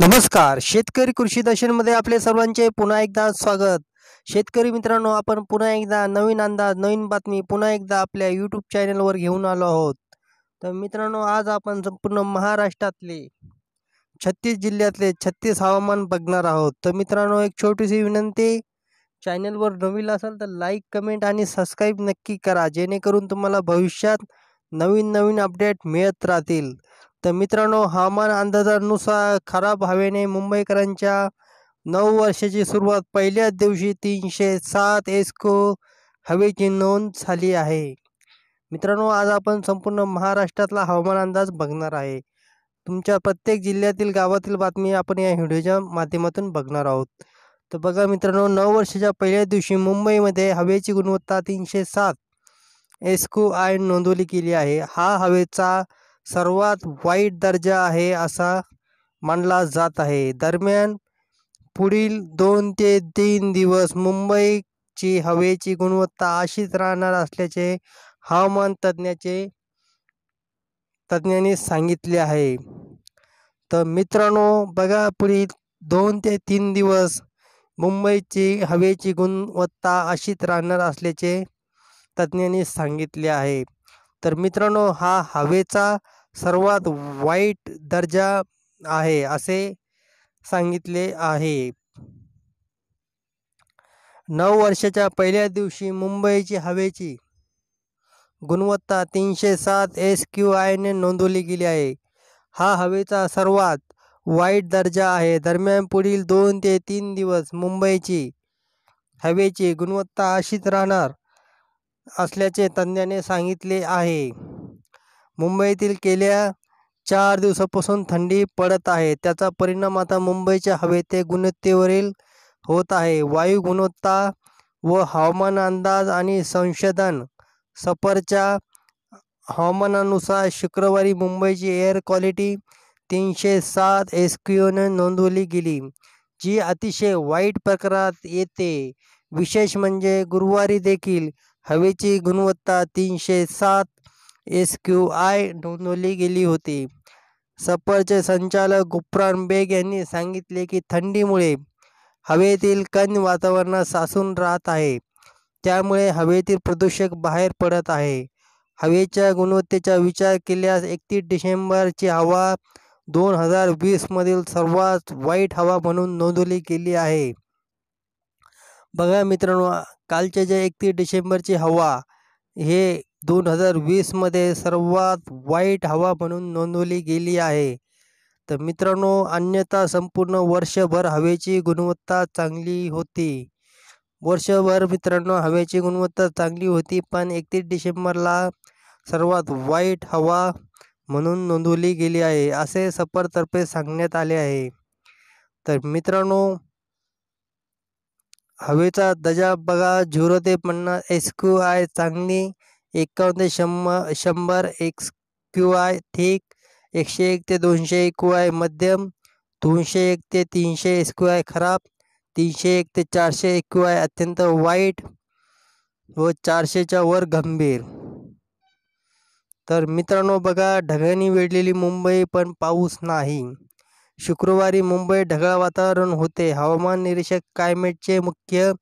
नमस्कार शेतकरी कृषी दर्शनमध्ये आपले सर्वांचे पुन्हा एकदा स्वागत शेतकरी मित्रांनो आपण पुन्हा एकदा नवीन अंदाज नवीन बातमी पुन्हा एकदा आपल्या यूट्यूब चॅनलवर घेऊन आलो आहोत तर मित्रांनो आज आपण संपूर्ण महाराष्ट्रातले छत्तीस जिल्ह्यातले छत्तीस हवामान बघणार आहोत तर मित्रांनो एक छोटीशी विनंती चॅनलवर नवीन असाल तर लाईक कमेंट आणि सबस्क्राईब नक्की करा जेणेकरून तुम्हाला भविष्यात नवीन नवीन अपडेट मिळत राहतील तर मित्रांनो हवामान अंदाजानुसार खराब हवेने मुंबईकरांच्या नऊ वर्षाची सुरुवात पहिल्याच दिवशी तीनशे सात एस्को हवेची नोंद झाली आहे मित्रांनो आज आपण संपूर्ण महाराष्ट्रातला हवामान अंदाज बघणार आहे तुमच्या प्रत्येक जिल्ह्यातील गावातील बातमी आपण या व्हिडिओच्या माध्यमातून बघणार आहोत तर बघा मित्रांनो नऊ वर्षाच्या पहिल्या दिवशी मुंबईमध्ये हवेची गुणवत्ता तीनशे सात एस्को आय नोंदवली गेली आहे हा हवेचा सर्वात वाईट दर्जा आहे असा मानला जात आहे दरम्यान पुढील दोन ते तीन दिवस मुंबईची हवेची गुणवत्ता अशीच राहणार असल्याचे हवामान तज्ज्ञाचे तज्ज्ञांनी सांगितले आहे तर मित्रांनो बघा पुढील दोन ते तीन दिवस मुंबईची हवेची गुणवत्ता अशीच राहणार असल्याचे तज्ज्ञांनी सांगितले आहे तर मित्रांनो हा हवेचा सर्वात वाईट दर्जा आहे असे सांगितले आहे नऊ वर्षाच्या पहिल्या दिवशी मुंबईची हवेची गुणवत्ता तीनशे सात एस क्यू आयने नोंदवली गेली आहे हा हवेचा सर्वात वाईट दर्जा आहे दरम्यान पुढील दोन ते तीन दिवस मुंबईची हवेची गुणवत्ता अशीच राहणार असल्याचे तज्ज्ञाने सांगितले आहे मुंबईतील गेल्या चार दिवसापासून थंडी पडत आहे त्याचा परिणाम आता मुंबईच्या हवेते गुणवत्तेवरील होत आहे वायू गुणवत्ता व हवामान अंदाज आणि संशोधन सफरच्या हवामानानुसार शुक्रवारी मुंबईची एअर क्वालिटी तीनशे सात एस नोंदवली गेली जी अतिशय वाईट प्रकारात येते विशेष म्हणजे गुरुवारी देखील हवेची गुणवत्ता तीनशे सात एस क्यू आय नोंदवली गेली होती सफरचे संचालक गुप्रान बेग यांनी सांगितले की थंडीमुळे हवेतील कण वातावरणात सासून राहत आहे त्यामुळे हवेतील प्रदूषक बाहेर पडत आहे हवेच्या गुणवत्तेचा विचार केल्यास एकतीस डिसेंबरची हवा दोन हजार वीसमधील सर्वात वाईट हवा म्हणून नोंदवली गेली आहे बघा मित्रांनो कालचे जे एकतीस डिसेंबरची हवा हे दोन हजार वीसमध्ये सर्वात वाईट हवा म्हणून नोंदवली गेली आहे तर मित्रांनो अन्यथा संपूर्ण वर्षभर हवेची गुणवत्ता चांगली होती वर्षभर मित्रांनो हवेची गुणवत्ता चांगली होती पण एकतीस डिसेंबरला सर्वात वाईट हवा म्हणून नोंदवली गेली आहे असे सफरतर्फे सांगण्यात आले आहे तर मित्रांनो हवेचा दजा बघा झिरो ते पन्नास एस क्यू आय चांगली एकावन्न शंभर शंभर एक्स क्यू आय ठीक एकशे एक ते दोनशे एक आय मध्यम दोनशे एक ते तीनशे एस क्यू आय खराब तीनशे एक ते चारशे एक क्यू आय अत्यंत वाईट व चारशेच्या वर गंभीर तर मित्रांनो बघा ढगांनी वेढलेली मुंबई पण पाऊस नाही शुक्रवारी मुंबई ढगाळ वातावरण होते हवामान निरीक्षक क्लायमेटचे मुख्य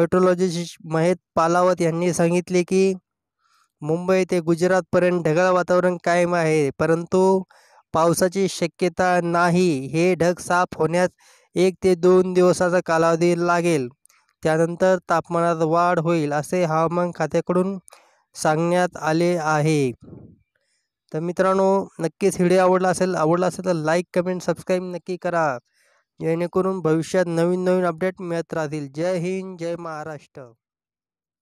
मेट्रोलॉजिस्ट महेत पालावत यांनी सांगितले की मुंबई ते गुजरातपर्यंत ढगाळ वातावरण कायम आहे परंतु पावसाची शक्यता नाही हे ढग साफ होण्यास एक ते दोन दिवसाचा कालावधी लागेल त्यानंतर तापमानात वाढ होईल असे हवामान खात्याकडून सांगण्यात आले आहे तर मित्रांनो नक्कीच व्हिडिओ आवडला असेल आवडला असेल तर लाईक कमेंट सबस्क्राईब नक्की करा जेणेकरून भविष्यात नवीन नवीन अपडेट मिळत राहतील जय हिंद जय महाराष्ट्र